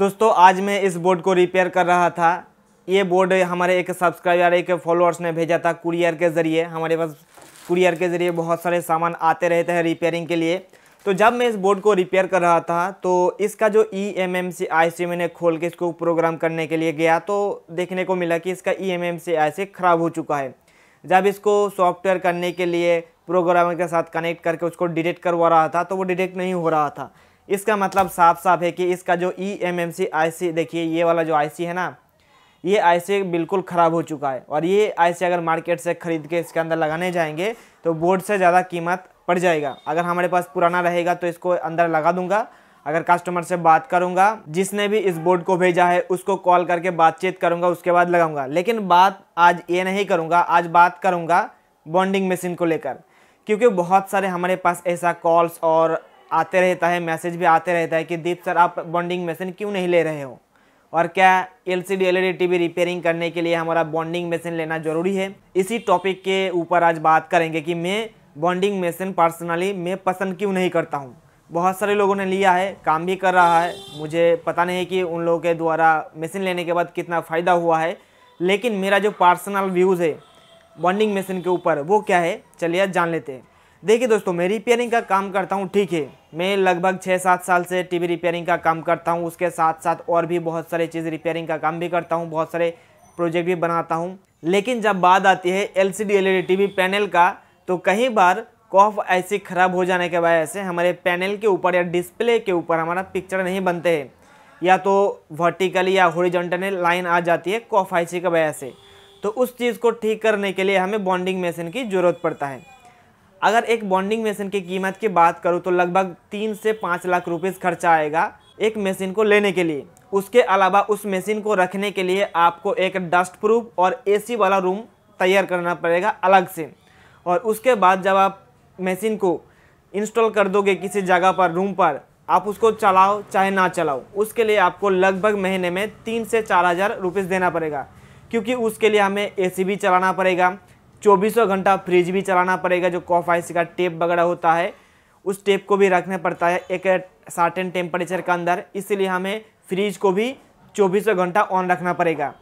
दोस्तों आज मैं इस बोर्ड को रिपेयर कर रहा था ये बोर्ड हमारे एक सब्सक्राइबर एक फॉलोअर्स ने भेजा था कुरियर के ज़रिए हमारे पास कुरियर के ज़रिए बहुत सारे सामान आते रहते हैं रिपेयरिंग के लिए तो जब मैं इस बोर्ड को रिपेयर कर रहा था तो इसका जो E M M C I सी मैंने खोल के इसको प्रोग्राम करने के लिए गया तो देखने को मिला कि इसका e e M M C I C ख़राब हो चुका है जब इसको सॉफ्टवेयर करने के लिए प्रोग्रामर के साथ कनेक्ट करके उसको डिटेक्ट करवा रहा था तो वो डिटेक्ट नहीं हो रहा था इसका मतलब साफ साफ है कि इसका जो E M M C I सी देखिए ये वाला जो आई सी है ना ये आई सी बिल्कुल ख़राब हो चुका है और ये आई सी अगर मार्केट से ख़रीद के इसके अंदर लगाने जाएंगे तो बोर्ड से ज़्यादा कीमत पड़ जाएगा अगर हमारे पास पुराना रहेगा तो इसको अंदर लगा दूंगा अगर कस्टमर से बात करूंगा जिसने भी इस बोर्ड को भेजा है उसको कॉल करके बातचीत करूंगा उसके बाद लगाऊंगा लेकिन बात आज ये नहीं करूंगा आज बात करूंगा बॉन्डिंग मशीन को लेकर क्योंकि बहुत सारे हमारे पास ऐसा कॉल्स और आते रहता है मैसेज भी आते रहता है कि दीप सर आप बॉन्डिंग मशीन क्यों नहीं ले रहे हो और क्या L C D LED TV repairing करने के लिए हमारा बॉन्डिंग मशीन लेना जरूरी है इसी टॉपिक के ऊपर आज बात करेंगे कि मैं बॉन्डिंग मशीन पर्सनली मैं पसंद क्यों नहीं करता हूँ बहुत सारे लोगों ने लिया है काम भी कर रहा है मुझे पता नहीं कि उन लोगों के द्वारा मशीन लेने के बाद कितना फ़ायदा हुआ है लेकिन मेरा जो पर्सनल व्यूज़ है बॉन्डिंग मशीन के ऊपर वो क्या है चलिए जान लेते हैं देखिए दोस्तों मैं रिपेयरिंग का काम करता हूँ ठीक है मैं लगभग छः सात साल से टीवी रिपेयरिंग का काम करता हूँ उसके साथ साथ और भी बहुत सारे चीज़ रिपेयरिंग का काम भी करता हूँ बहुत सारे प्रोजेक्ट भी बनाता हूँ लेकिन जब बात आती है एल सी डी पैनल का तो कई बार कॉफ ऐसी ख़राब हो जाने के वजह से हमारे पैनल के ऊपर या डिस्प्ले के ऊपर हमारा पिक्चर नहीं बनते हैं या तो वर्टिकली या होरिजेंटल लाइन आ जाती है कॉफ आईसी की वजह से तो उस चीज़ को ठीक करने के लिए हमें बॉन्डिंग मशीन की ज़रूरत पड़ता है अगर एक बॉन्डिंग मशीन की कीमत की बात करूँ तो लगभग तीन से पाँच लाख रुपीज़ खर्चा आएगा एक मशीन को लेने के लिए उसके अलावा उस मशीन को रखने के लिए आपको एक डस्ट प्रूफ और एसी वाला रूम तैयार करना पड़ेगा अलग से और उसके बाद जब आप मशीन को इंस्टॉल कर दोगे किसी जगह पर रूम पर आप उसको चलाओ चाहे ना चलाओ उसके लिए आपको लगभग महीने में तीन से चार हज़ार रुपये देना पड़ेगा क्योंकि उसके लिए हमें एसी भी चलाना पड़ेगा चौबीसों घंटा फ्रिज भी चलाना पड़ेगा जो कॉफ आइस का टेप वगैरह होता है उस टेप को भी रखना पड़ता है एक सार्टेन टेम्परेचर के अंदर इसलिए हमें फ्रिज को भी चौबीसों घंटा ऑन रखना पड़ेगा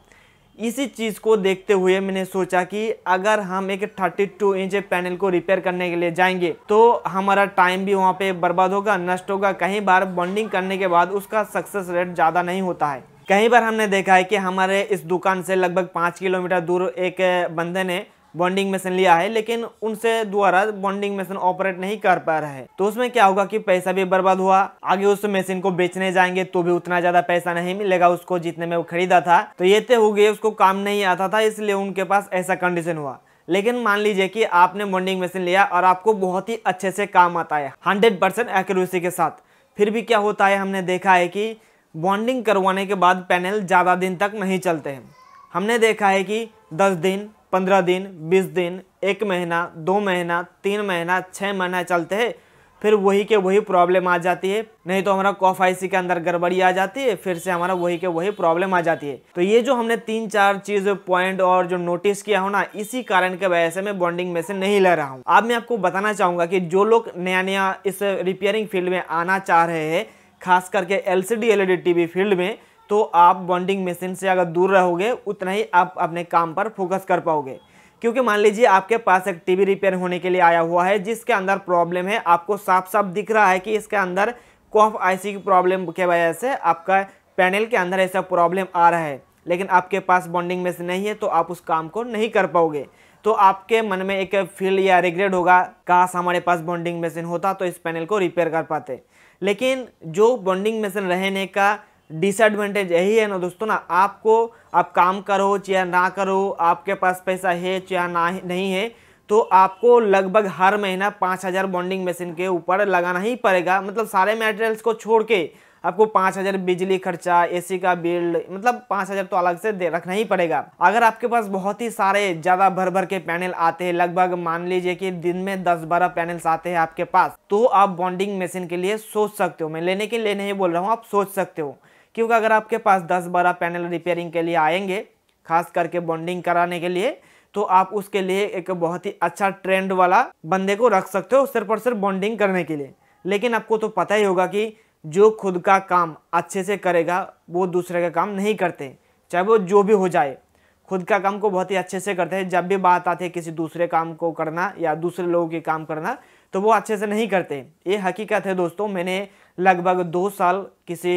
इसी चीज़ को देखते हुए मैंने सोचा कि अगर हम एक 32 इंच पैनल को रिपेयर करने के लिए जाएंगे तो हमारा टाइम भी वहाँ पे बर्बाद होगा नष्ट होगा कई बार बॉन्डिंग करने के बाद उसका सक्सेस रेट ज़्यादा नहीं होता है कई बार हमने देखा है कि हमारे इस दुकान से लगभग पाँच किलोमीटर दूर एक बंदे ने बॉन्डिंग मशीन लिया है लेकिन उनसे द्वारा बॉन्डिंग मशीन ऑपरेट नहीं कर पा रहा है तो उसमें क्या होगा कि पैसा भी बर्बाद हुआ आगे उस मशीन को बेचने जाएंगे तो भी उतना ज्यादा पैसा नहीं मिलेगा उसको जितने में वो खरीदा था तो ये तय तो हो गए उसको काम नहीं आता था इसलिए उनके पास ऐसा कंडीशन हुआ लेकिन मान लीजिए कि आपने बॉन्डिंग मशीन लिया और आपको बहुत ही अच्छे से काम आता है हंड्रेड परसेंट एक्यूरेसी के साथ फिर भी क्या होता है हमने देखा है कि बॉन्डिंग करवाने के बाद पैनल ज़्यादा दिन तक नहीं चलते हैं हमने देखा है कि दस दिन पंद्रह दिन बीस दिन एक महीना दो महीना तीन महीना छः महीना चलते हैं फिर वही के वही प्रॉब्लम आ जाती है नहीं तो हमारा कॉफ आईसी के अंदर गड़बड़ी आ जाती है फिर से हमारा वही के वही प्रॉब्लम आ जाती है तो ये जो हमने तीन चार चीज पॉइंट और जो नोटिस किया हो ना इसी कारण के वजह से मैं बॉन्डिंग में से नहीं ले रहा हूँ अब मैं आपको बताना चाहूंगा कि जो लोग नया नया इस रिपेयरिंग फील्ड में आना चाह रहे हैं खास करके एल सी डी फील्ड में तो आप बॉन्डिंग मशीन से अगर दूर रहोगे उतना ही आप अपने काम पर फोकस कर पाओगे क्योंकि मान लीजिए आपके पास एक टीवी रिपेयर होने के लिए आया हुआ है जिसके अंदर प्रॉब्लम है आपको साफ साफ दिख रहा है कि इसके अंदर कॉफ आईसी की प्रॉब्लम के वजह से आपका पैनल के अंदर ऐसा प्रॉब्लम आ रहा है लेकिन आपके पास बॉन्डिंग मशीन नहीं है तो आप उस काम को नहीं कर पाओगे तो आपके मन में एक फील या रिग्रेट होगा काश हमारे पास बॉन्डिंग मशीन होता तो इस पैनल को रिपेयर कर पाते लेकिन जो बॉन्डिंग मशीन रहने का डिसएडवांटेज यही है ना दोस्तों ना आपको आप काम करो चाहे ना करो आपके पास पैसा है चाहे ना नहीं है तो आपको लगभग हर महीना पाँच हज़ार बॉन्डिंग मशीन के ऊपर लगाना ही पड़ेगा मतलब सारे मटेरियल्स को छोड़ के आपको पाँच हज़ार बिजली खर्चा एसी का बिल मतलब पाँच हज़ार तो अलग से दे रखना ही पड़ेगा अगर आपके पास बहुत ही सारे ज़्यादा भर भर के पैनल आते हैं लगभग मान लीजिए कि दिन में दस बारह पैनल्स आते हैं आपके पास तो आप बॉन्डिंग मशीन के लिए सोच सकते हो मैं लेने के लिए नहीं बोल रहा हूँ आप सोच सकते हो क्योंकि अगर आपके पास दस बारह पैनल रिपेयरिंग के लिए आएंगे खास करके बॉन्डिंग कराने के लिए तो आप उसके लिए एक बहुत ही अच्छा ट्रेंड वाला बंदे को रख सकते हो सिर्फ और सिर्फ बॉन्डिंग करने के लिए लेकिन आपको तो पता ही होगा कि जो खुद का काम अच्छे से करेगा वो दूसरे का काम नहीं करते चाहे वो जो भी हो जाए खुद का काम को बहुत ही अच्छे से करते हैं जब भी बात आती है किसी दूसरे काम को करना या दूसरे लोगों के काम करना तो वो अच्छे से नहीं करते ये हकीकत है दोस्तों मैंने लगभग दो साल किसी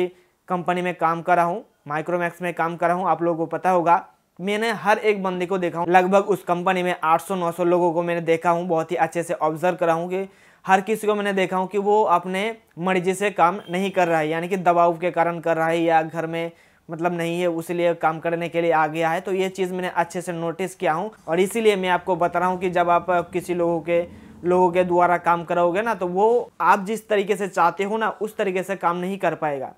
कंपनी में काम करा हूँ माइक्रोमैक्स में काम करा हूँ आप लोगों को पता होगा मैंने हर एक बंदे को देखा हूँ लगभग उस कंपनी में 800-900 लोगों को मैंने देखा हूँ बहुत ही अच्छे से ऑब्जर्व करा हूँ कि हर किसी को मैंने देखा हूँ कि वो अपने मर्जी से काम नहीं कर रहा है यानी कि दबाव के कारण कर रहा है या घर में मतलब नहीं है उसलिए काम करने के लिए आ गया है तो ये चीज़ मैंने अच्छे से नोटिस किया हूँ और इसीलिए मैं आपको बता रहा हूँ कि जब आप किसी लोगों के लोगों के द्वारा काम करोगे ना तो वो आप जिस तरीके से चाहते हो ना उस तरीके से काम नहीं कर पाएगा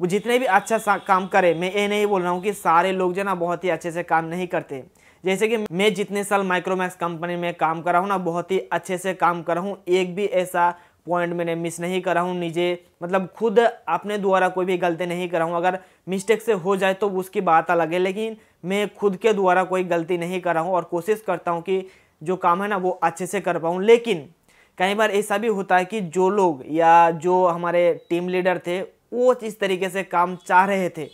वो जितने भी अच्छा काम करे मैं ये नहीं बोल रहा हूँ कि सारे लोग जो ना बहुत ही अच्छे से काम नहीं करते जैसे कि मैं जितने साल माइक्रोमैक्स कंपनी में काम करा हूँ ना बहुत ही अच्छे से काम करा हूँ एक भी ऐसा पॉइंट मैंने मिस नहीं करा हूँ निजे मतलब खुद अपने द्वारा कोई भी गलती नहीं करा हूँ अगर मिस्टेक से हो जाए तो उसकी बात अलग है लेकिन मैं खुद के द्वारा कोई गलती नहीं करा हूँ और कोशिश करता हूँ कि जो काम है ना वो अच्छे से कर पाऊँ लेकिन कई बार ऐसा भी होता है कि जो लोग या जो हमारे टीम लीडर थे वो इस तरीके से काम चाह रहे थे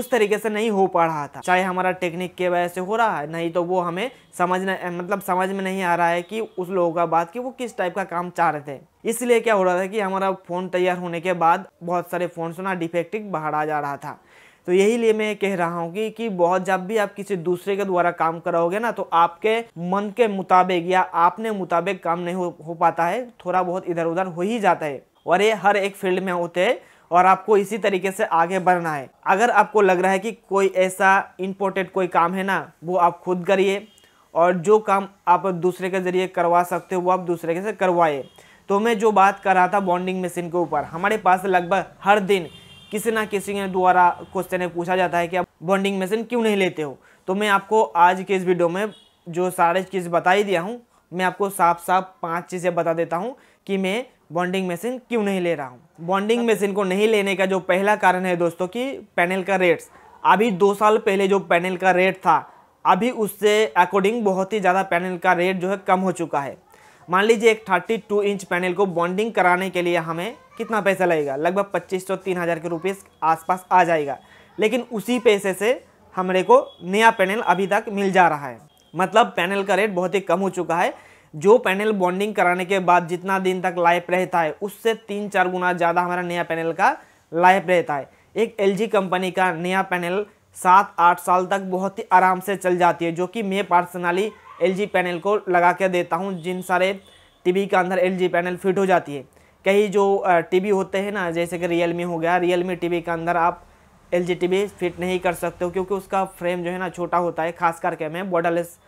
उस तरीके से नहीं हो पा रहा था चाहे हमारा टेक्निक के वजह से हो रहा है नहीं तो वो हमें समझना मतलब समझ में नहीं आ रहा है कि उस लोगों का बात कि वो किस टाइप का काम चाह रहे थे इसलिए क्या हो रहा था कि हमारा फ़ोन तैयार होने के बाद बहुत सारे फ़ोन सुना डिफेक्टिव बाहर आ जा रहा था तो यही लिए मैं कह रहा हूँ कि, कि बहुत जब भी आप किसी दूसरे के द्वारा काम कराओगे ना तो आपके मन के मुताबिक या आपने मुताबिक काम नहीं हो, हो पाता है थोड़ा बहुत इधर उधर हो ही जाता है और ये हर एक फील्ड में होते हैं और आपको इसी तरीके से आगे बढ़ना है अगर आपको लग रहा है कि कोई ऐसा इम्पोर्टेंट कोई काम है ना वो आप खुद करिए और जो काम आप दूसरे के ज़रिए करवा सकते हो वो आप दूसरे के से करवाइए तो मैं जो बात कर रहा था बॉन्डिंग मशीन के ऊपर हमारे पास लगभग हर दिन किसी ना किसी के द्वारा क्वेश्चन पूछा जाता है कि आप बॉन्डिंग मशीन क्यों नहीं लेते हो तो मैं आपको आज के इस वीडियो में जो सारे चीज़ बता ही दिया हूँ मैं आपको साफ साफ पांच चीज़ें बता देता हूँ कि मैं बॉन्डिंग मशीन क्यों नहीं ले रहा हूँ बॉन्डिंग मशीन को नहीं लेने का जो पहला कारण है दोस्तों कि पैनल का रेट्स अभी दो साल पहले जो पैनल का रेट था अभी उससे अकॉर्डिंग बहुत ही ज़्यादा पैनल का रेट जो है कम हो चुका है मान लीजिए एक 32 इंच पैनल को बॉन्डिंग कराने के लिए हमें कितना पैसा लगेगा लगभग पच्चीस सौ तीन हज़ार के रुपीज़ आसपास आ जाएगा लेकिन उसी पैसे से हमारे को नया पैनल अभी तक मिल जा रहा है मतलब पैनल का रेट बहुत ही कम हो चुका है जो पैनल बॉन्डिंग कराने के बाद जितना दिन तक लाइफ रहता है उससे तीन चार गुना ज़्यादा हमारा नया पैनल का लाइफ रहता है एक एल कंपनी का नया पैनल सात आठ साल तक बहुत ही आराम से चल जाती है जो कि मैं पर्सनली एल पैनल को लगा के देता हूँ जिन सारे टीवी के अंदर एल पैनल फिट हो जाती है कई जो टीवी होते हैं ना जैसे कि रियल हो गया रियल टीवी के अंदर आप एल जी फिट नहीं कर सकते हो क्योंकि उसका फ्रेम जो है ना छोटा होता है खास करके मैं बॉर्डरलेस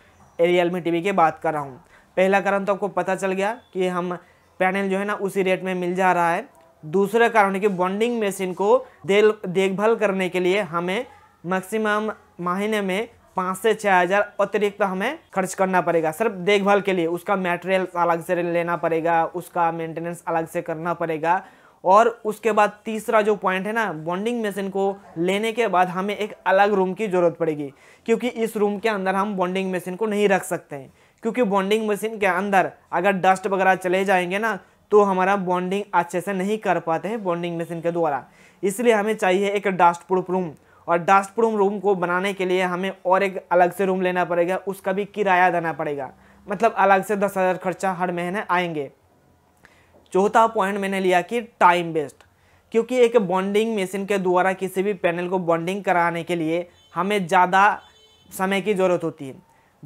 मी टी की बात कर रहा हूँ पहला कारण तो आपको पता चल गया कि हम पैनल जो है ना उसी रेट में मिल जा रहा है दूसरा कारण है कि बॉन्डिंग मशीन को देखभाल करने के लिए हमें मैक्सिमम महीने में पाँच से छः हज़ार अतिरिक्त तो हमें खर्च करना पड़ेगा सिर्फ देखभाल के लिए उसका मेटेरियल अलग से लेना पड़ेगा उसका मेंटेनेंस अलग से करना पड़ेगा और उसके बाद तीसरा जो पॉइंट है ना बॉन्डिंग मशीन को लेने के बाद हमें एक अलग रूम की ज़रूरत पड़ेगी क्योंकि इस रूम के अंदर हम बॉन्डिंग मशीन को नहीं रख सकते हैं क्योंकि बॉन्डिंग मशीन के अंदर अगर डस्ट वगैरह चले जाएंगे ना तो हमारा बॉन्डिंग अच्छे से नहीं कर पाते हैं बॉन्डिंग मशीन के द्वारा इसलिए हमें चाहिए एक डस्ट प्रूफ रूम और डस्ट प्रूफ रूम को बनाने के लिए हमें और एक अलग से रूम लेना पड़ेगा उसका भी किराया देना पड़ेगा मतलब अलग से दस हज़ार खर्चा हर महीने आएंगे चौथा पॉइंट मैंने लिया कि टाइम वेस्ट क्योंकि एक बॉन्डिंग मशीन के द्वारा किसी भी पैनल को बॉन्डिंग कराने के लिए हमें ज़्यादा समय की ज़रूरत होती है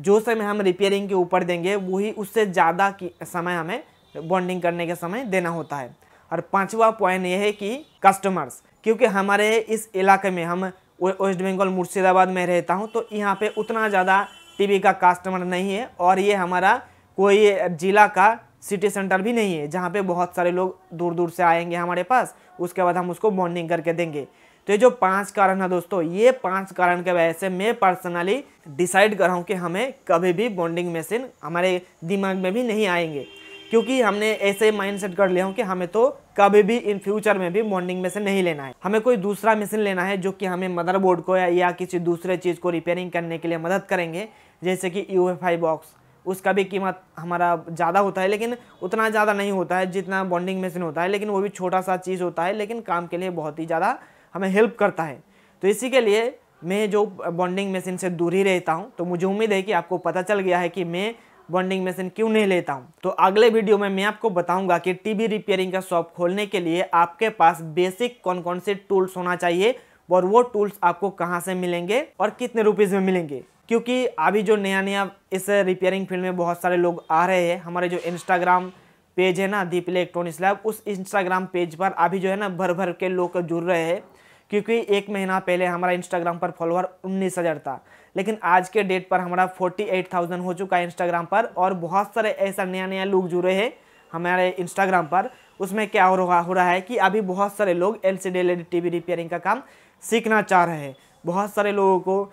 जो समय हम रिपेयरिंग के ऊपर देंगे वही उससे ज़्यादा समय हमें बॉन्डिंग करने के समय देना होता है और पांचवा पॉइंट यह है कि कस्टमर्स क्योंकि हमारे इस इलाके में हम वेस्ट बंगाल मुर्शिदाबाद में रहता हूँ तो यहाँ पे उतना ज़्यादा टीवी का कस्टमर नहीं है और ये हमारा कोई ज़िला का सिटी सेंटर भी नहीं है जहाँ पे बहुत सारे लोग दूर दूर से आएंगे हमारे पास उसके बाद हम उसको बॉन्डिंग करके देंगे तो ये जो पांच कारण है दोस्तों ये पांच कारण के वजह से मैं पर्सनली डिसाइड कर रहा हूँ कि हमें कभी भी बॉन्डिंग मशीन हमारे दिमाग में भी नहीं आएंगे क्योंकि हमने ऐसे माइंडसेट कर लिया हूँ कि हमें तो कभी भी इन फ्यूचर में भी बॉन्डिंग मशीन नहीं लेना है हमें कोई दूसरा मशीन लेना है जो कि हमें मदरबोर्ड को या किसी दूसरे चीज़ को रिपेयरिंग करने के लिए मदद करेंगे जैसे कि यू बॉक्स उसका भी कीमत हमारा ज़्यादा होता है लेकिन उतना ज़्यादा नहीं होता है जितना बॉन्डिंग मशीन होता है लेकिन वो भी छोटा सा चीज़ होता है लेकिन काम के लिए बहुत ही ज़्यादा हमें हेल्प करता है तो इसी के लिए मैं जो बॉन्डिंग मशीन से दूर ही रहता हूँ तो मुझे उम्मीद है कि आपको पता चल गया है कि मैं बॉन्डिंग मशीन क्यों नहीं लेता हूँ तो अगले वीडियो में मैं आपको बताऊँगा कि टी रिपेयरिंग का शॉप खोलने के लिए आपके पास बेसिक कौन कौन से टूल्स होना चाहिए और वो टूल्स आपको कहाँ से मिलेंगे और कितने रुपीज़ में मिलेंगे क्योंकि अभी जो नया नया इस रिपेयरिंग फील्ड में बहुत सारे लोग आ रहे हैं हमारे जो इंस्टाग्राम पेज है ना दीप इलेक्ट्रॉनिक्स लैब उस इंस्टाग्राम पेज पर अभी जो है ना भर भर के लोग जुड़ रहे हैं क्योंकि एक महीना पहले हमारा इंस्टाग्राम पर फॉलोअर उन्नीस हज़ार था लेकिन आज के डेट पर हमारा फोर्टी एट थाउजेंड हो चुका है इंस्टाग्राम पर और बहुत सारे ऐसा नया नया लोग जुड़े हैं हमारे इंस्टाग्राम पर उसमें क्या हो रहा हो रहा है कि अभी बहुत सारे लोग L C D L V repairing का काम सीखना चाह रहे हैं बहुत सारे लोगों को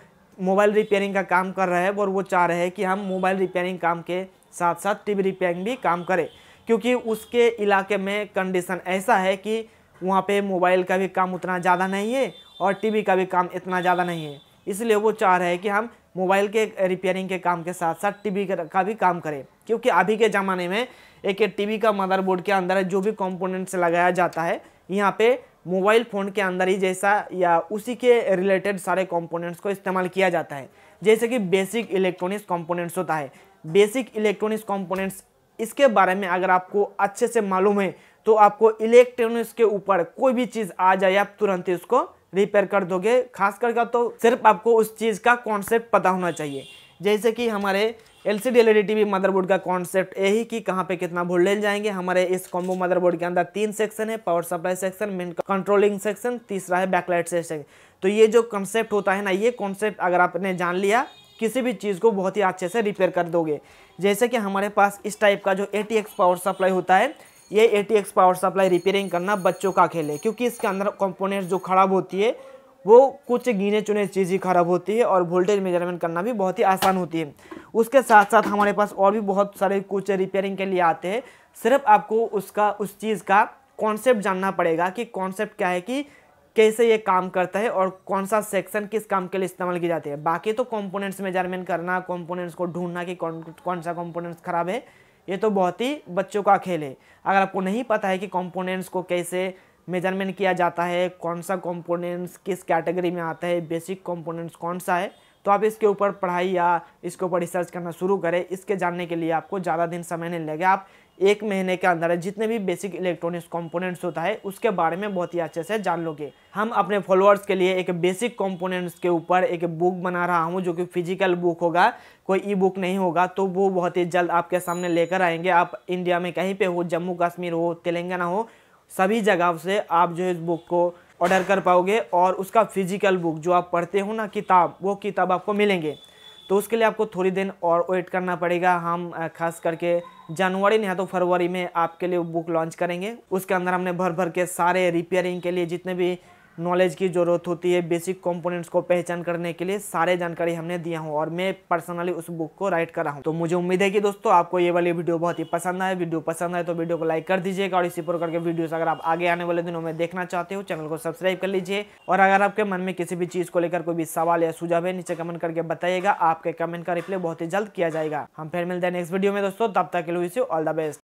मोबाइल रिपेयरिंग का काम कर रहे हैं और वो चाह रहे हैं कि हम मोबाइल रिपेयरिंग काम के साथ साथ वी रिपेयरिंग भी काम करें क्योंकि उसके इलाके में कंडीशन ऐसा है कि वहाँ पे मोबाइल का भी काम उतना ज़्यादा नहीं है और टीवी का भी काम इतना ज़्यादा नहीं है इसलिए वो चाह रहे हैं कि हम मोबाइल के रिपेयरिंग के काम के साथ साथ टीवी का भी काम करें क्योंकि अभी के ज़माने में एक टीवी का मदरबोर्ड के अंदर जो भी कंपोनेंट्स लगाया जाता है यहाँ पे मोबाइल फ़ोन के अंदर ही जैसा या उसी के रिलेटेड सारे कॉम्पोनेंट्स को इस्तेमाल किया जाता है जैसे कि बेसिक इलेक्ट्रॉनिक्स कॉम्पोनेंट्स होता है बेसिक इलेक्ट्रॉनिक्स कॉम्पोनेंट्स इसके बारे में अगर आपको अच्छे से मालूम है तो आपको इलेक्ट्रॉनिक्स के ऊपर कोई भी चीज़ आ जाए आप तुरंत इसको रिपेयर कर दोगे खास करके तो सिर्फ आपको उस चीज़ का कॉन्सेप्ट पता होना चाहिए जैसे कि हमारे L C D L TV motherboard का कॉन्सेप्ट यही कि कहाँ पे कितना ले जाएंगे हमारे इस कॉम्बो मदरबोर्ड के अंदर तीन सेक्शन है power supply section main controlling section तीसरा है बैकलाइट सेक्शन तो ये जो कॉन्सेप्ट होता है ना ये कॉन्सेप्ट अगर आपने जान लिया किसी भी चीज़ को बहुत ही अच्छे से रिपेयर कर दोगे जैसे कि हमारे पास इस टाइप का जो ए पावर सप्लाई होता है ये ए पावर सप्लाई रिपेयरिंग करना बच्चों का खेल है क्योंकि इसके अंदर कंपोनेंट्स जो खराब होती है वो कुछ गिने चुने चीज़ ही खराब होती है और वोल्टेज मेजरमेंट करना भी बहुत ही आसान होती है उसके साथ साथ हमारे पास और भी बहुत सारे कुछ रिपेयरिंग के लिए आते हैं सिर्फ आपको उसका उस चीज़ का कॉन्सेप्ट जानना पड़ेगा कि कॉन्सेप्ट क्या है कि कैसे ये काम करता है और कौन सा सेक्शन किस काम के लिए इस्तेमाल की जाती है बाकी तो कंपोनेंट्स मेजरमेंट करना कंपोनेंट्स को ढूंढना कि कौन कौन सा कंपोनेंट्स खराब है ये तो बहुत ही बच्चों का खेल है अगर आपको नहीं पता है कि कंपोनेंट्स को कैसे मेजरमेंट किया जाता है कौन सा कंपोनेंट्स किस कैटेगरी में आता है बेसिक कंपोनेंट्स कौन सा है तो आप इसके ऊपर पढ़ाई या इसके ऊपर रिसर्च करना शुरू करें इसके जानने के लिए आपको ज़्यादा दिन समय नहीं लगेगा आप एक महीने के अंदर जितने भी बेसिक इलेक्ट्रॉनिक्स कंपोनेंट्स होता है उसके बारे में बहुत ही अच्छे से जान लोगे हम अपने फॉलोअर्स के लिए एक बेसिक कंपोनेंट्स के ऊपर एक बुक बना रहा हूँ जो कि फिजिकल बुक होगा कोई ई बुक नहीं होगा तो वो बहुत ही जल्द आपके सामने लेकर आएंगे आप इंडिया में कहीं पर हो जम्मू कश्मीर हो तेलंगाना हो सभी जगह से आप जो है इस बुक को ऑर्डर कर पाओगे और उसका फिजिकल बुक जो आप पढ़ते हो ना किताब वो किताब आपको मिलेंगे तो उसके लिए आपको थोड़ी दिन और वेट करना पड़ेगा हम खास करके जनवरी नहीं तो फरवरी में आपके लिए बुक लॉन्च करेंगे उसके अंदर हमने भर भर के सारे रिपेयरिंग के लिए जितने भी नॉलेज की ज़रूरत होती है बेसिक कंपोनेंट्स को पहचान करने के लिए सारे जानकारी हमने दिया हूँ और मैं पर्सनली उस बुक को राइट कर रहा हूँ तो मुझे उम्मीद है कि दोस्तों आपको ये वाली वीडियो बहुत ही पसंद आए वीडियो पसंद आए तो वीडियो को लाइक कर दीजिएगा और इसी प्रकार के वीडियोस अगर आप आगे आने वाले दिनों में देखना चाहते हो चैनल को सब्सक्राइब कर लीजिए और अगर आपके मन में किसी भी चीज़ को लेकर कोई भी सवाल या सुझाव है नीचे कमेंट करके बताइएगा आपके कमेंट का रिप्लाई बहुत ही जल्द किया जाएगा हम फिर मिलते हैं नेक्स्ट वीडियो में दोस्तों तब तक के लिए ऑल द बेस्ट